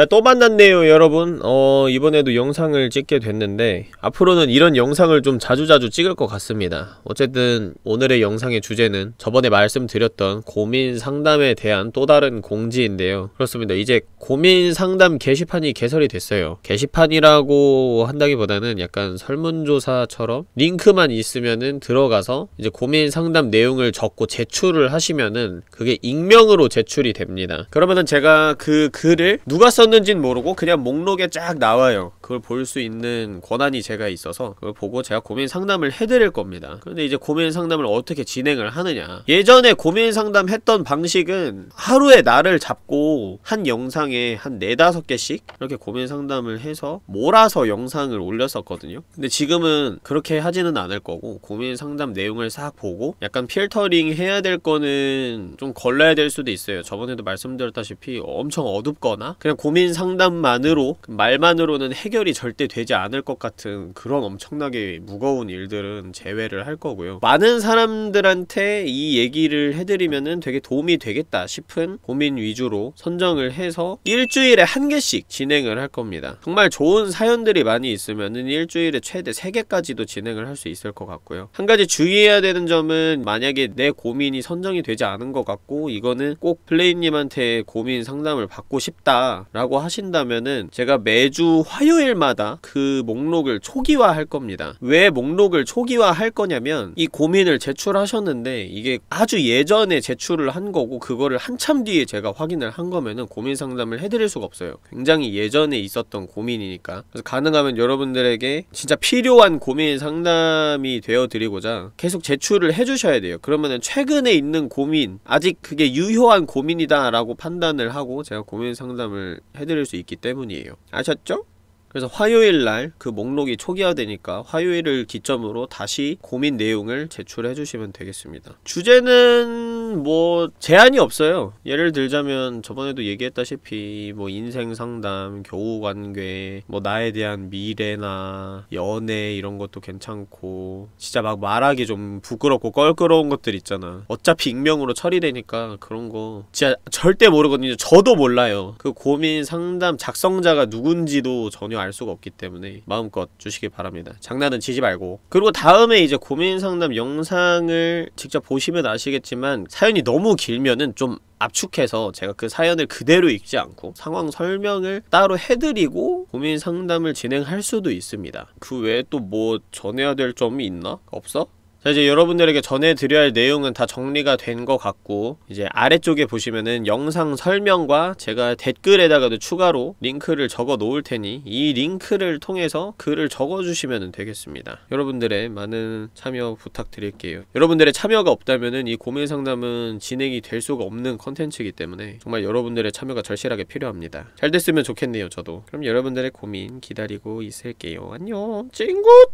자, 또 만났네요, 여러분. 어, 이번에도 영상을 찍게 됐는데, 앞으로는 이런 영상을 좀 자주자주 찍을 것 같습니다. 어쨌든, 오늘의 영상의 주제는 저번에 말씀드렸던 고민 상담에 대한 또 다른 공지인데요. 그렇습니다. 이제 고민 상담 게시판이 개설이 됐어요. 게시판이라고 한다기보다는 약간 설문조사처럼 링크만 있으면은 들어가서 이제 고민 상담 내용을 적고 제출을 하시면은 그게 익명으로 제출이 됩니다. 그러면은 제가 그 글을 누가 썼 어땠는진 모르고 그냥 목록에 쫙 나와요. 그걸 볼 수 있는 권한이 제가 있어서 그걸 보고 제가 고민 상담을 해드릴 겁니다. 근데 이제 고민 상담을 어떻게 진행을 하느냐. 예전에 고민 상담 했던 방식은 하루에 나를 잡고 한 영상에 한 네다섯 개씩 이렇게 고민 상담을 해서 몰아서 영상을 올렸었거든요. 근데 지금은 그렇게 하지는 않을 거고 고민 상담 내용을 싹 보고 약간 필터링 해야 될 거는 좀 걸러야 될 수도 있어요. 저번에도 말씀드렸다시피 엄청 어둡거나 그냥 고민 고민 상담만으로 말만으로는 해결이 절대 되지 않을 것 같은 그런 엄청나게 무거운 일들은 제외를 할 거고요. 많은 사람들한테 이 얘기를 해드리면은 되게 도움이 되겠다 싶은 고민 위주로 선정을 해서 일주일에 한 개씩 진행을 할 겁니다. 정말 좋은 사연들이 많이 있으면은 일주일에 최대 3개까지도 진행을 할 수 있을 것 같고요. 한 가지 주의해야 되는 점은 만약에 내 고민이 선정이 되지 않은 것 같고 이거는 꼭 플레이님한테 고민 상담을 받고 싶다 라고 하신다면은 제가 매주 화요일마다 그 목록을 초기화 할 겁니다. 왜 목록을 초기화 할 거냐면 이 고민을 제출하셨는데 이게 아주 예전에 제출을 한 거고 그거를 한참 뒤에 제가 확인을 한 거면은 고민 상담을 해드릴 수가 없어요. 굉장히 예전에 있었던 고민이니까. 그래서 가능하면 여러분들에게 진짜 필요한 고민 상담이 되어드리고자 계속 제출을 해주셔야 돼요. 그러면은 최근에 있는 고민, 아직 그게 유효한 고민이다 라고 판단을 하고 제가 고민 상담을 해드릴 수 있기 때문이에요. 아셨죠? 그래서 화요일 날 그 목록이 초기화되니까 화요일을 기점으로 다시 고민 내용을 제출해 주시면 되겠습니다. 주제는 뭐 제한이 없어요. 예를 들자면 저번에도 얘기했다시피 뭐 인생 상담, 교우 관계, 뭐 나에 대한 미래나 연애 이런 것도 괜찮고 진짜 막 말하기 좀 부끄럽고 껄끄러운 것들 있잖아. 어차피 익명으로 처리되니까 그런 거 진짜 절대 모르거든요. 저도 몰라요. 그 고민 상담 작성자가 누군지도 전혀 알 수가 없기 때문에 마음껏 주시길 바랍니다. 장난은 치지 말고. 그리고 다음에 이제 고민 상담 영상을 직접 보시면 아시겠지만 사연이 너무 길면은 좀 압축해서 제가 그 사연을 그대로 읽지 않고 상황 설명을 따로 해드리고 고민 상담을 진행할 수도 있습니다. 그 외에 또 뭐 전해야 될 점이 있나? 없어? 자 이제 여러분들에게 전해드려야 할 내용은 다 정리가 된 것 같고 이제 아래쪽에 보시면은 영상 설명과 제가 댓글에다가도 추가로 링크를 적어 놓을 테니 이 링크를 통해서 글을 적어주시면 되겠습니다 여러분들의 많은 참여 부탁드릴게요 여러분들의 참여가 없다면은 이 고민 상담은 진행이 될 수가 없는 컨텐츠이기 때문에 정말 여러분들의 참여가 절실하게 필요합니다 잘 됐으면 좋겠네요 저도 그럼 여러분들의 고민 기다리고 있을게요 안녕 찡구